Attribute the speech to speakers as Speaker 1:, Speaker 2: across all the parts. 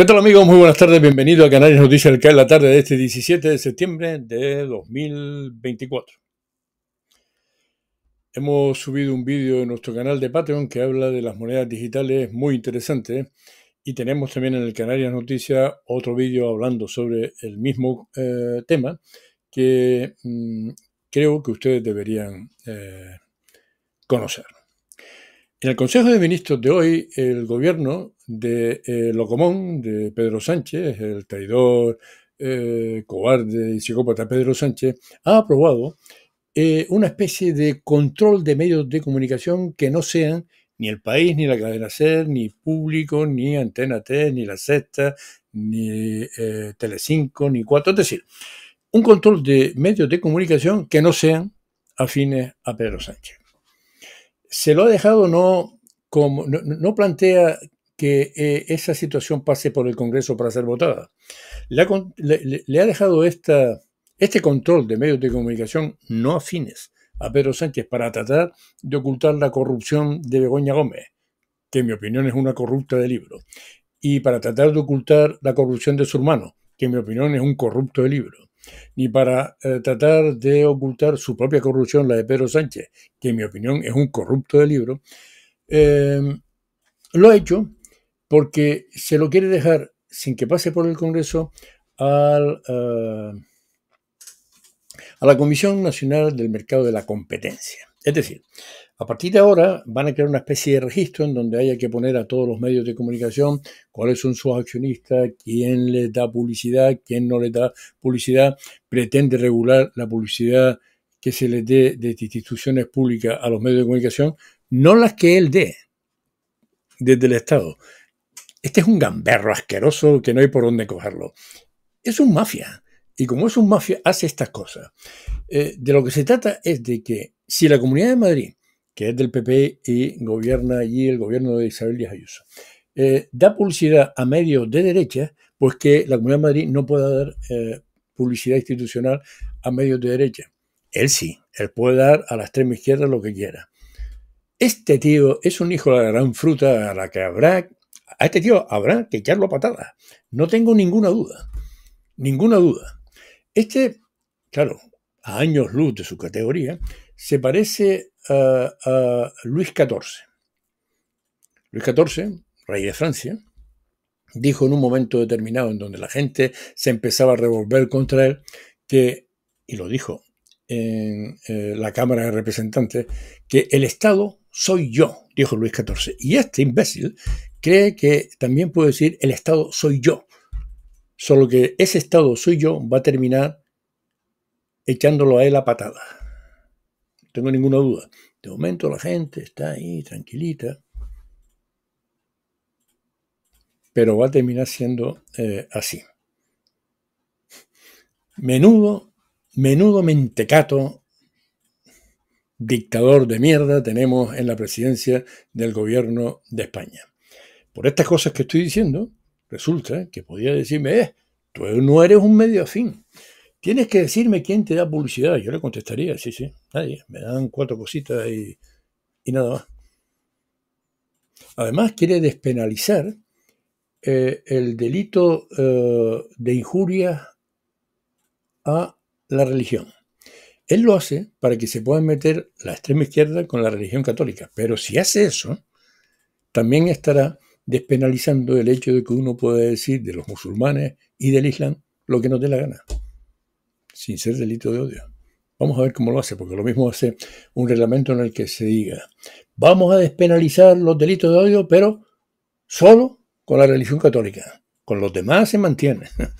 Speaker 1: ¿Qué tal amigos? Muy buenas tardes, bienvenido a Canarias Noticias al es la tarde de este 17 de septiembre de 2024. Hemos subido un vídeo en nuestro canal de Patreon que habla de las monedas digitales muy interesante y tenemos también en el Canarias Noticias otro vídeo hablando sobre el mismo eh, tema que mm, creo que ustedes deberían eh, conocer. En el Consejo de Ministros de hoy, el gobierno de eh, Locomón, de Pedro Sánchez, el traidor, eh, cobarde y psicópata Pedro Sánchez, ha aprobado eh, una especie de control de medios de comunicación que no sean ni el país, ni la cadena SER, ni público, ni Antena T, ni la Sexta, ni Telecinco, ni Cuatro. Es decir, un control de medios de comunicación que no sean afines a Pedro Sánchez. Se lo ha dejado no como no, plantea que eh, esa situación pase por el Congreso para ser votada. le, ha dejado esta, este control de medios de comunicación no afines a Pedro Sánchez para tratar de ocultar la corrupción de Begoña Gómez, que en mi opinión es una corrupta de libro, y para tratar de ocultar la corrupción de su hermano, que en mi opinión es un corrupto de libro ni para eh, tratar de ocultar su propia corrupción, la de Pedro Sánchez, que en mi opinión es un corrupto de libro, eh, lo ha hecho porque se lo quiere dejar sin que pase por el Congreso al, eh, a la Comisión Nacional del Mercado de la Competencia. Es decir, a partir de ahora van a crear una especie de registro en donde haya que poner a todos los medios de comunicación cuáles son sus accionistas, quién les da publicidad, quién no les da publicidad, pretende regular la publicidad que se les dé de instituciones públicas a los medios de comunicación, no las que él dé desde el Estado, este es un gamberro asqueroso que no hay por dónde cogerlo. Es un mafia. Y como es un mafia, hace estas cosas. Eh, de lo que se trata es de que si la Comunidad de Madrid, que es del PP y gobierna allí el gobierno de Isabel Díaz Ayuso, eh, da publicidad a medios de derecha, pues que la Comunidad de Madrid no pueda dar eh, publicidad institucional a medios de derecha. Él sí, él puede dar a la extrema izquierda lo que quiera. Este tío es un hijo de la gran fruta a la que habrá a este tío habrá que echarlo a patadas. No tengo ninguna duda. Ninguna duda. Este, claro, a años luz de su categoría, se parece a, Luis XIV. Luis XIV, rey de Francia, dijo en un momento determinado en donde la gente se empezaba a revolver contra él, que, y lo dijo en eh, la Cámara de Representantes, que el Estado soy yo, dijo Luis XIV. Y este imbécil, cree que también puede decir el Estado soy yo, solo que ese Estado soy yo va a terminar echándolo a él la patada. No tengo ninguna duda. De momento la gente está ahí tranquilita, pero va a terminar siendo eh, así. Menudo, menudo mentecato dictador de mierda tenemos en la presidencia del gobierno de España por estas cosas que estoy diciendo, resulta que podía decirme, eh, tú no eres un medio afín. Tienes que decirme quién te da publicidad. Yo le contestaría, sí, sí, nadie. Me dan cuatro cositas y, y nada más. Además, quiere despenalizar eh, el delito eh, de injuria a la religión. Él lo hace para que se pueda meter la extrema izquierda con la religión católica. Pero si hace eso, también estará despenalizando el hecho de que uno pueda decir de los musulmanes y del Islam lo que nos dé la gana, sin ser delito de odio. Vamos a ver cómo lo hace, porque lo mismo hace un reglamento en el que se diga, vamos a despenalizar los delitos de odio, pero solo con la religión católica. Con los demás se mantiene.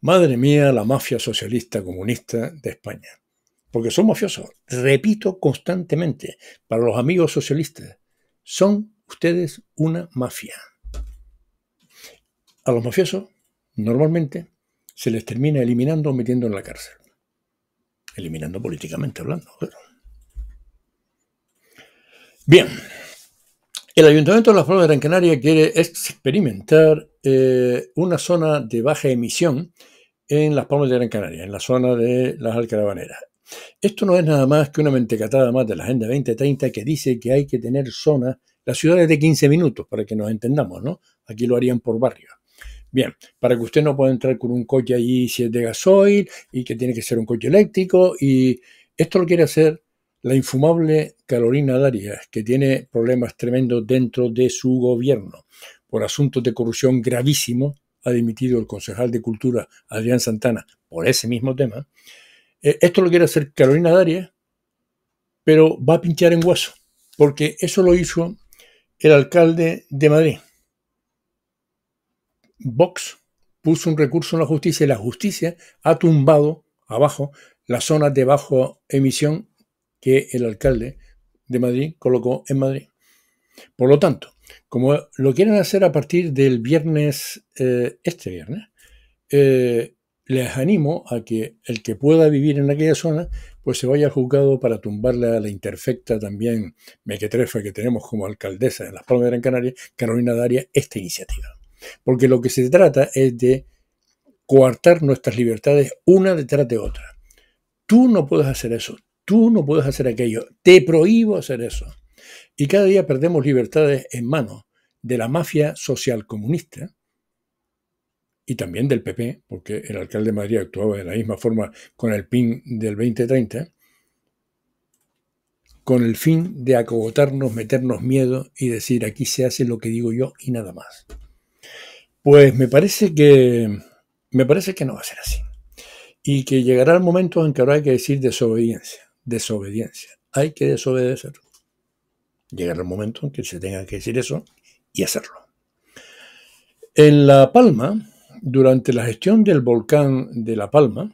Speaker 1: Madre mía, la mafia socialista comunista de España. Porque son mafiosos. Repito constantemente, para los amigos socialistas, son ustedes una mafia. A los mafiosos, normalmente, se les termina eliminando o metiendo en la cárcel. Eliminando políticamente hablando. Bien. El Ayuntamiento de Las Palmas de Gran Canaria quiere experimentar eh, una zona de baja emisión en Las Palmas de Gran Canaria, en la zona de las Alcarabaneras. Esto no es nada más que una mentecatada más de la Agenda 2030 que dice que hay que tener zonas la ciudad es de 15 minutos, para que nos entendamos, ¿no? Aquí lo harían por barrio. Bien, para que usted no pueda entrar con un coche allí si es de gasoil y que tiene que ser un coche eléctrico y esto lo quiere hacer la infumable Carolina Darias, que tiene problemas tremendos dentro de su gobierno. Por asuntos de corrupción gravísimo, ha dimitido el concejal de Cultura, Adrián Santana, por ese mismo tema. Eh, esto lo quiere hacer Carolina Darias, pero va a pinchar en hueso, porque eso lo hizo el alcalde de Madrid. Vox puso un recurso en la justicia y la justicia ha tumbado abajo la zona de bajo emisión que el alcalde de Madrid colocó en Madrid. Por lo tanto, como lo quieren hacer a partir del viernes, eh, este viernes, eh, les animo a que el que pueda vivir en aquella zona, pues se vaya juzgado para tumbarle a la interfecta también mequetrefa que tenemos como alcaldesa de Las Palmas de Gran Canaria, Carolina Daria, esta iniciativa. Porque lo que se trata es de coartar nuestras libertades una detrás de otra. Tú no puedes hacer eso, tú no puedes hacer aquello, te prohíbo hacer eso. Y cada día perdemos libertades en manos de la mafia social comunista, y también del PP, porque el alcalde de Madrid actuaba de la misma forma con el PIN del 2030, con el fin de acogotarnos, meternos miedo y decir aquí se hace lo que digo yo y nada más. Pues me parece que me parece que no va a ser así. Y que llegará el momento en que habrá que decir desobediencia, desobediencia. Hay que desobedecer. Llegará el momento en que se tenga que decir eso y hacerlo. En La Palma, durante la gestión del volcán de La Palma,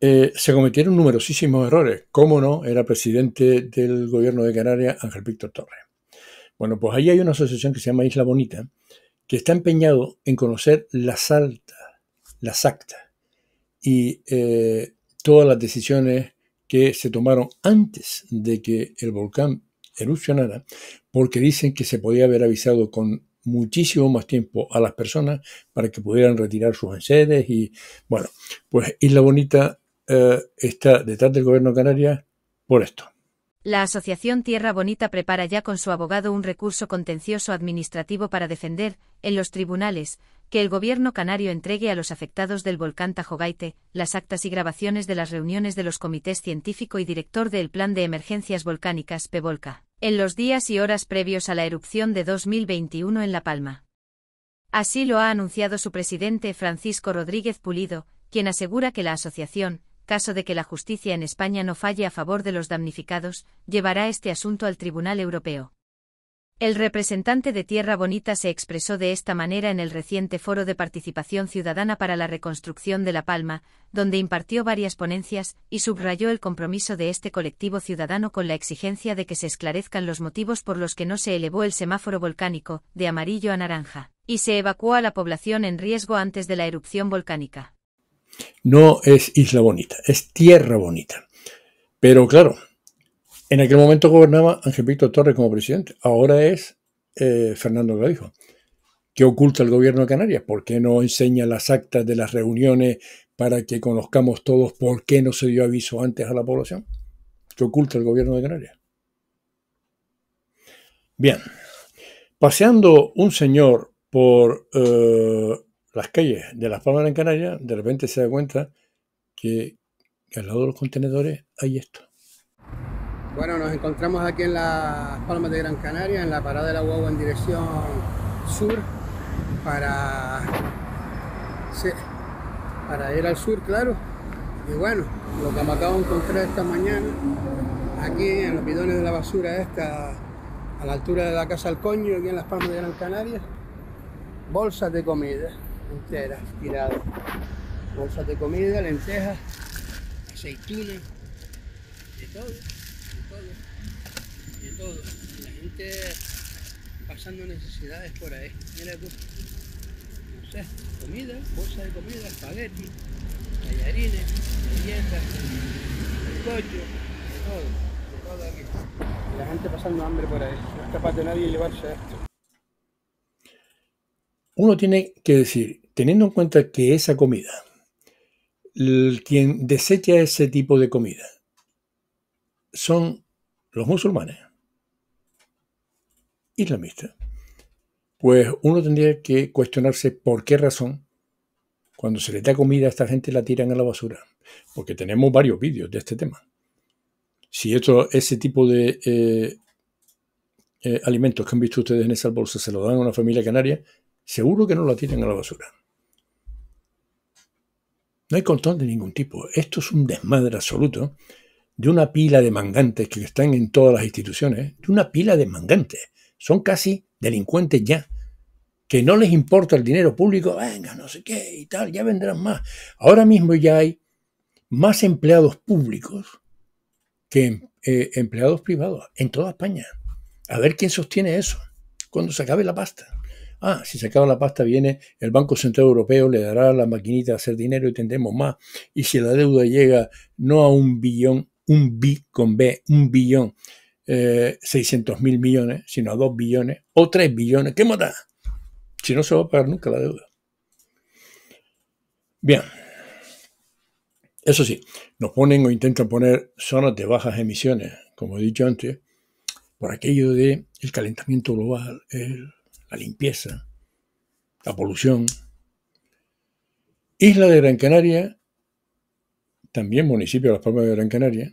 Speaker 1: eh, se cometieron numerosísimos errores. ¿Cómo no? Era presidente del gobierno de Canarias, Ángel Víctor Torres. Bueno, pues ahí hay una asociación que se llama Isla Bonita, que está empeñado en conocer las altas, las actas y eh, todas las decisiones que se tomaron antes de que el volcán erupcionara, porque dicen que se podía haber avisado con muchísimo más tiempo a las personas para que pudieran retirar sus enseres y bueno, pues Isla Bonita eh, está detrás del gobierno de por esto.
Speaker 2: La Asociación Tierra Bonita prepara ya con su abogado un recurso contencioso administrativo para defender, en los tribunales, que el gobierno canario entregue a los afectados del volcán Tajogaite las actas y grabaciones de las reuniones de los comités científico y director del Plan de Emergencias Volcánicas PEVOLCA en los días y horas previos a la erupción de 2021 en La Palma. Así lo ha anunciado su presidente Francisco Rodríguez Pulido, quien asegura que la asociación, caso de que la justicia en España no falle a favor de los damnificados, llevará este asunto al Tribunal Europeo. El representante de Tierra Bonita se expresó de esta manera en el reciente Foro de Participación Ciudadana para la Reconstrucción de La Palma, donde impartió varias ponencias, y subrayó el compromiso de este colectivo ciudadano con la exigencia de que se esclarezcan los motivos por los que no se elevó el semáforo volcánico, de amarillo a naranja, y se evacuó a la población en riesgo antes de la erupción volcánica.
Speaker 1: No es Isla Bonita, es Tierra Bonita. Pero claro, en aquel momento gobernaba Ángel Víctor Torres como presidente, ahora es eh, Fernando Clavijo. ¿Qué oculta el gobierno de Canarias? ¿Por qué no enseña las actas de las reuniones para que conozcamos todos por qué no se dio aviso antes a la población? ¿Qué oculta el gobierno de Canarias? Bien, paseando un señor por eh, las calles de Las Palmas en Canarias, de repente se da cuenta que al lado de los contenedores hay esto.
Speaker 3: Bueno, nos encontramos aquí en las Palmas de Gran Canaria, en la parada de la guagua en dirección sur, para, para ir al sur, claro. Y bueno, lo que me acabo de encontrar esta mañana, aquí en los bidones de la basura esta, a la altura de la Casa del Coño, aquí en las Palmas de Gran Canaria, bolsas de comida enteras tiradas. Bolsas de comida, lentejas, aceitunas,
Speaker 1: de todo
Speaker 4: todo. La gente pasando necesidades por ahí. Mira, pues, no comida, bolsa de comida, espagueti, tallarines, galletas, pollo, de todo, de todo
Speaker 3: aquí. La gente pasando hambre por ahí. No es capaz de nadie llevarse esto.
Speaker 1: Uno tiene que decir, teniendo en cuenta que esa comida, quien desecha ese tipo de comida, son los musulmanes islamista, pues uno tendría que cuestionarse por qué razón cuando se le da comida a esta gente la tiran a la basura, porque tenemos varios vídeos de este tema. Si ese tipo de eh, eh, alimentos que han visto ustedes en esa bolsa se lo dan a una familia canaria, seguro que no la tiran a la basura. No hay control de ningún tipo. Esto es un desmadre absoluto de una pila de mangantes que están en todas las instituciones, de una pila de mangantes son casi delincuentes ya, que no les importa el dinero público, venga, no sé qué y tal, ya vendrán más. Ahora mismo ya hay más empleados públicos que em, eh, empleados privados en toda España. A ver quién sostiene eso cuando se acabe la pasta. Ah, si se acaba la pasta viene el Banco Central Europeo, le dará la maquinita a hacer dinero y tendremos más. Y si la deuda llega no a un billón, un b con B, un billón 600 eh, mil millones, sino a 2 billones o 3 billones. ¿Qué da? Si no se va a pagar nunca la deuda. Bien. Eso sí, nos ponen o intentan poner zonas de bajas emisiones, como he dicho antes, por aquello de el calentamiento global, la limpieza, la polución. Isla de Gran Canaria, también municipio de Las Palmas de Gran Canaria,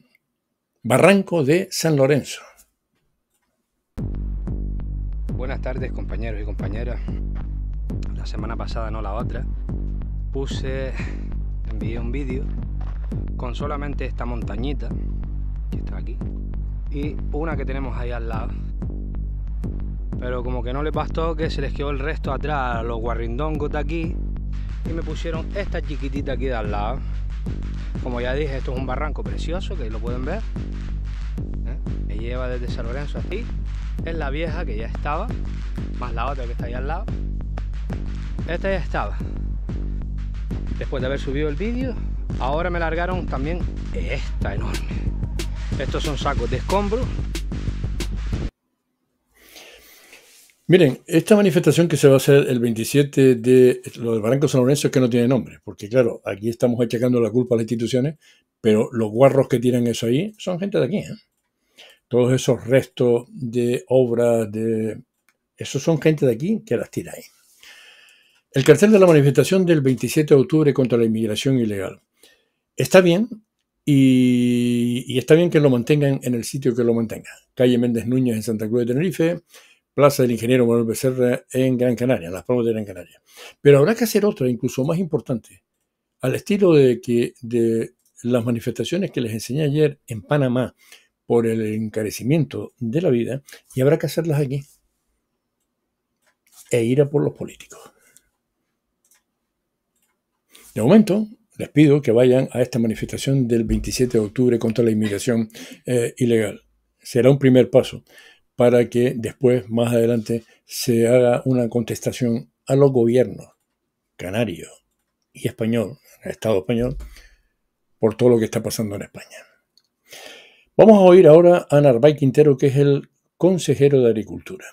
Speaker 1: Barranco de San Lorenzo.
Speaker 4: Buenas tardes compañeros y compañeras. La semana pasada, no la otra, puse, envié un vídeo con solamente esta montañita, que está aquí, y una que tenemos ahí al lado. Pero como que no le pasó que se les quedó el resto atrás a los guarrindongos de aquí y me pusieron esta chiquitita aquí de al lado como ya dije, esto es un barranco precioso, que lo pueden ver. ¿eh? Me lleva desde San Lorenzo aquí. Es la vieja que ya estaba, más la otra que está ahí al lado. Esta ya estaba. Después de haber subido el vídeo, ahora me largaron también esta enorme. Estos son sacos de escombros
Speaker 1: Miren, esta manifestación que se va a hacer el 27 de lo del Barranco San Lorenzo es que no tiene nombre, porque claro, aquí estamos achacando la culpa a las instituciones, pero los guarros que tiran eso ahí son gente de aquí. ¿eh? Todos esos restos de obras, de... esos son gente de aquí que las tira ahí. El cartel de la manifestación del 27 de octubre contra la inmigración ilegal. Está bien, y, está bien que lo mantengan en el sitio que lo mantengan. Calle Méndez Núñez en Santa Cruz de Tenerife, Plaza del Ingeniero Manuel Becerra en Gran Canaria, en las Palmas de Gran Canaria. Pero habrá que hacer otra, incluso más importante, al estilo de, que, de las manifestaciones que les enseñé ayer en Panamá por el encarecimiento de la vida, y habrá que hacerlas aquí. E ir a por los políticos. De momento, les pido que vayan a esta manifestación del 27 de octubre contra la inmigración eh, ilegal. Será un primer paso para que después, más adelante, se haga una contestación a los gobiernos canario y español, al Estado español, por todo lo que está pasando en España. Vamos a oír ahora a Narváez Quintero, que es el consejero de Agricultura.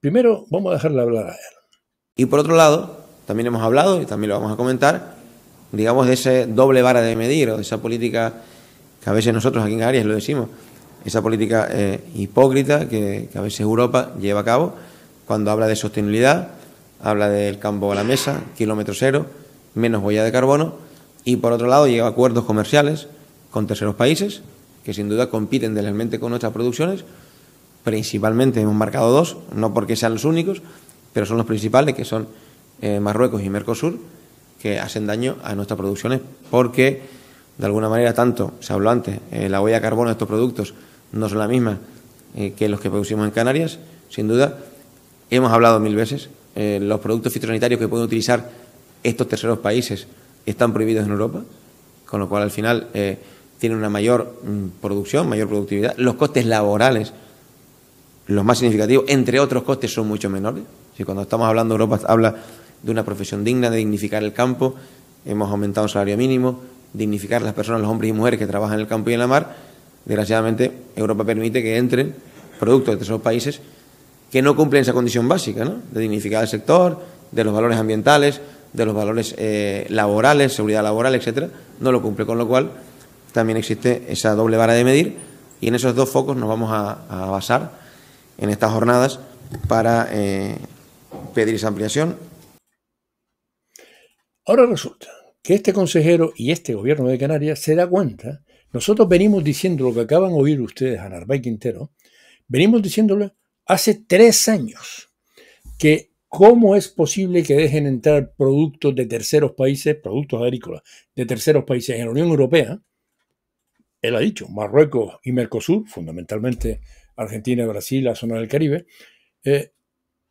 Speaker 1: Primero, vamos a dejarle hablar a él.
Speaker 5: Y por otro lado, también hemos hablado y también lo vamos a comentar, digamos, de ese doble vara de medir o de esa política que a veces nosotros aquí en Canarias lo decimos, esa política eh, hipócrita que, a veces Europa lleva a cabo cuando habla de sostenibilidad, habla del campo a la mesa, kilómetro cero, menos huella de carbono y por otro lado llega a acuerdos comerciales con terceros países que sin duda compiten directamente con nuestras producciones, principalmente hemos marcado dos, no porque sean los únicos, pero son los principales que son eh, Marruecos y Mercosur que hacen daño a nuestras producciones porque de alguna manera tanto se habló antes eh, la huella de carbono de estos productos no son la misma eh, que los que producimos en Canarias, sin duda. Hemos hablado mil veces, eh, los productos fitosanitarios que pueden utilizar estos terceros países están prohibidos en Europa, con lo cual al final eh, tienen una mayor mm, producción, mayor productividad. Los costes laborales, los más significativos, entre otros costes, son mucho menores. Si cuando estamos hablando, Europa habla de una profesión digna, de dignificar el campo, hemos aumentado el salario mínimo, dignificar las personas, los hombres y mujeres que trabajan en el campo y en la mar Desgraciadamente, Europa permite que entren productos de terceros países que no cumplen esa condición básica, De dignificar el sector, de los valores ambientales, de los valores eh, laborales, seguridad laboral, etcétera, no lo cumple, con lo cual también existe esa doble vara de medir y en esos dos focos nos vamos a, basar en estas jornadas para eh, pedir esa ampliación. Ahora resulta que este consejero
Speaker 1: y este gobierno de Canarias se da cuenta nosotros venimos diciendo lo que acaban de oír ustedes a Narváez Quintero, venimos diciéndole hace tres años que cómo es posible que dejen entrar productos de terceros países, productos agrícolas de terceros países en la Unión Europea. Él ha dicho, Marruecos y Mercosur, fundamentalmente Argentina, Brasil, la zona del Caribe, eh,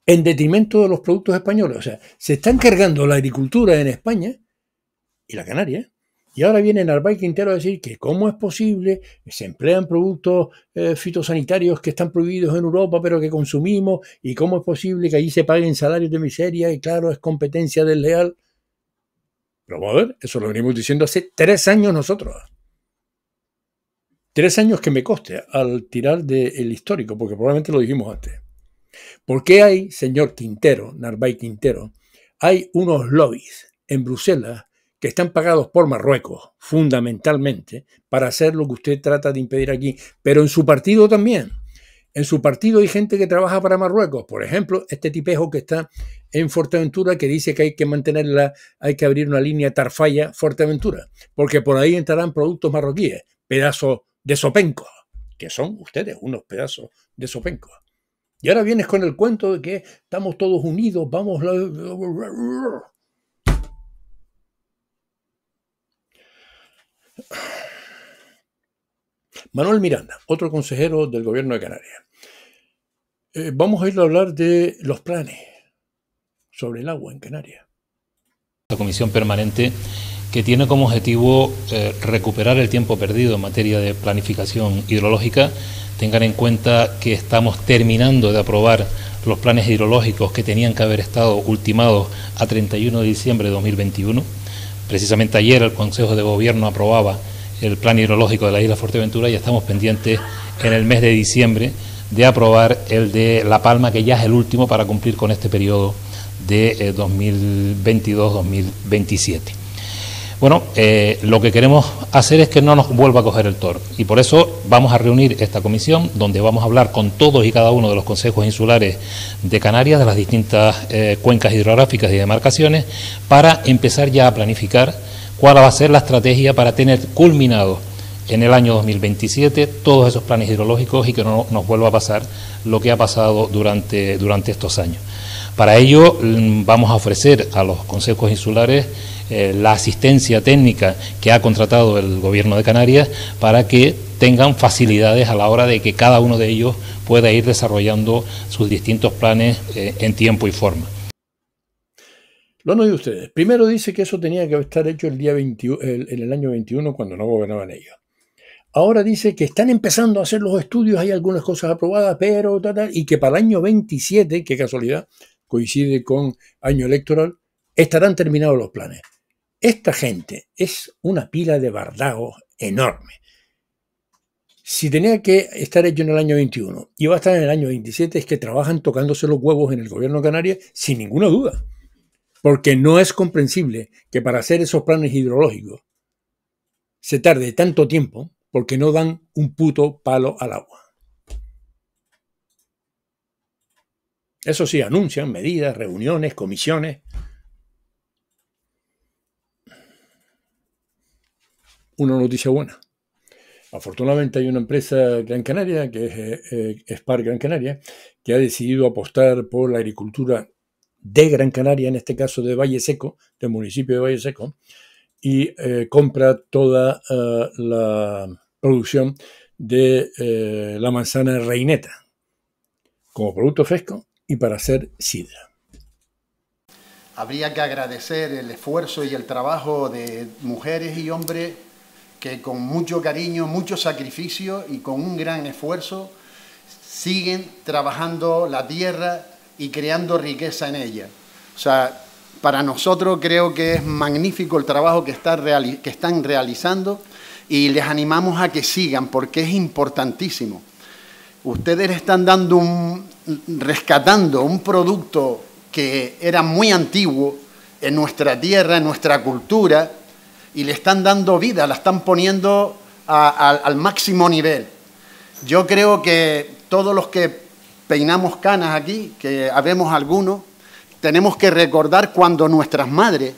Speaker 1: en detrimento de los productos españoles. O sea, se está encargando la agricultura en España y la Canaria y ahora viene Narváez Quintero a decir que cómo es posible que se emplean productos eh, fitosanitarios que están prohibidos en Europa pero que consumimos y cómo es posible que allí se paguen salarios de miseria y claro, es competencia desleal. Pero vamos a ver, eso lo venimos diciendo hace tres años nosotros. Tres años que me coste al tirar del histórico, porque probablemente lo dijimos antes. ¿Por qué hay, señor Quintero, Narváez Quintero, hay unos lobbies en Bruselas que están pagados por Marruecos, fundamentalmente, para hacer lo que usted trata de impedir aquí, pero en su partido también. En su partido hay gente que trabaja para Marruecos, por ejemplo, este tipejo que está en Fuerteventura que dice que hay que mantenerla, hay que abrir una línea Tarfalla-Fuerteventura, porque por ahí entrarán productos marroquíes, pedazos de sopenco, que son ustedes unos pedazos de sopenco. Y ahora vienes con el cuento de que estamos todos unidos, vamos... La... Manuel Miranda, otro consejero del gobierno de Canarias. Eh, vamos a ir a hablar de los planes sobre el agua en Canarias.
Speaker 4: La comisión permanente que tiene como objetivo eh, recuperar el tiempo perdido en materia de planificación hidrológica. Tengan en cuenta que estamos terminando de aprobar los planes hidrológicos que tenían que haber estado ultimados a 31 de diciembre de 2021. Precisamente ayer el Consejo de Gobierno aprobaba el plan hidrológico de la isla Fuerteventura y estamos pendientes en el mes de diciembre de aprobar el de La Palma, que ya es el último para cumplir con este periodo de 2022-2027. Eh, bueno, eh, lo que queremos hacer es que no nos vuelva a coger el toro y por eso vamos a reunir esta comisión donde vamos a hablar con todos y cada uno de los consejos insulares de Canarias, de las distintas eh, cuencas hidrográficas y demarcaciones, para empezar ya a planificar cuál va a ser la estrategia para tener culminado en el año 2027 todos esos planes hidrológicos y que no nos vuelva a pasar lo que ha pasado durante, durante estos años. Para ello mm, vamos a ofrecer a los consejos insulares eh, la asistencia técnica que ha contratado el Gobierno de Canarias para que tengan facilidades a la hora de que cada uno de ellos pueda ir desarrollando sus distintos planes eh, en tiempo y forma.
Speaker 1: Lo no de ustedes. Primero dice que eso tenía que estar hecho el día 21 en el año 21 cuando no gobernaban ellos. Ahora dice que están empezando a hacer los estudios, hay algunas cosas aprobadas, pero tal, y que para el año 27, qué casualidad, coincide con año electoral, estarán terminados los planes. Esta gente es una pila de bardagos enorme. Si tenía que estar hecho en el año 21 y va a estar en el año 27, es que trabajan tocándose los huevos en el gobierno canario, sin ninguna duda. Porque no es comprensible que para hacer esos planes hidrológicos se tarde tanto tiempo porque no dan un puto palo al agua. Eso sí, anuncian medidas, reuniones, comisiones. Una noticia buena. Afortunadamente hay una empresa Gran Canaria, que es eh, Spark Gran Canaria, que ha decidido apostar por la agricultura de Gran Canaria, en este caso de Valle Seco, del municipio de Valle Seco, y eh, compra toda eh, la producción de eh, la manzana reineta como producto fresco y para hacer sidra.
Speaker 3: Habría que agradecer el esfuerzo y el trabajo de mujeres y hombres que con mucho cariño, mucho sacrificio y con un gran esfuerzo siguen trabajando la tierra y creando riqueza en ella. O sea, para nosotros creo que es magnífico el trabajo que, están realizando y les animamos a que sigan porque es importantísimo. Ustedes están dando un, rescatando un producto que era muy antiguo en nuestra tierra, en nuestra cultura, y le están dando vida, la están poniendo al máximo nivel. Yo creo que todos los que peinamos canas aquí, que habemos algunos, tenemos que recordar cuando nuestras madres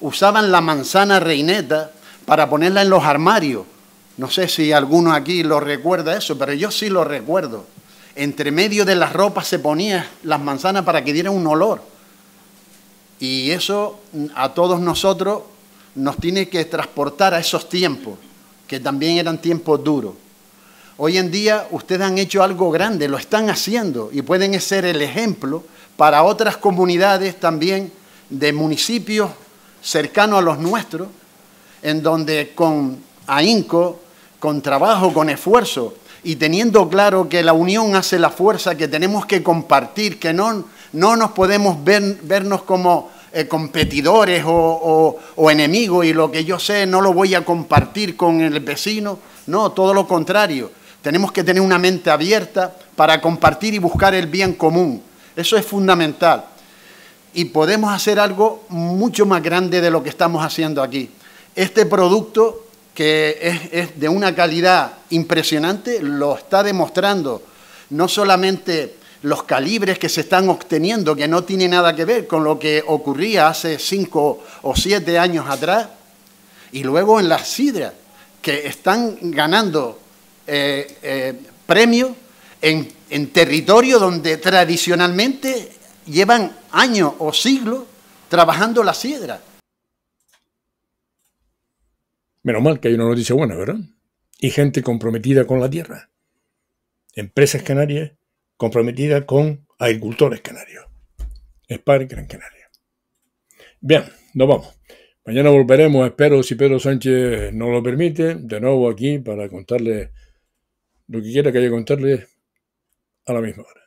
Speaker 3: usaban la manzana reineta para ponerla en los armarios. No sé si alguno aquí lo recuerda eso, pero yo sí lo recuerdo. Entre medio de las ropas se ponían las manzanas para que dieran un olor. Y eso mm, a todos nosotros nos tiene que transportar a esos tiempos, que también eran tiempos duros. Hoy en día ustedes han hecho algo grande, lo están haciendo y pueden ser el ejemplo para otras comunidades también de municipios cercanos a los nuestros, en donde con ahínco, con trabajo, con esfuerzo y teniendo claro que la unión hace la fuerza, que tenemos que compartir, que no, no nos podemos ver, vernos como eh, competidores o enemigos y lo que yo sé no lo voy a compartir con el vecino, no, todo lo contrario tenemos que tener una mente abierta para compartir y buscar el bien común. Eso es fundamental. Y podemos hacer algo mucho más grande de lo que estamos haciendo aquí. Este producto, que es, de una calidad impresionante, lo está demostrando no solamente los calibres que se están obteniendo, que no tiene nada que ver con lo que ocurría hace cinco o siete años atrás, y luego en las sidras, que están ganando eh, eh, premio en, territorio donde tradicionalmente llevan años o siglos trabajando la siedra
Speaker 1: Menos mal que hay una noticia buena, ¿verdad? Y gente comprometida con la tierra. Empresas canarias comprometidas con agricultores canarios. Spar Gran Canaria. Bien, nos vamos. Mañana volveremos, espero, si Pedro Sánchez nos lo permite, de nuevo aquí para contarles lo que quiera que haya que contarle a la misma hora.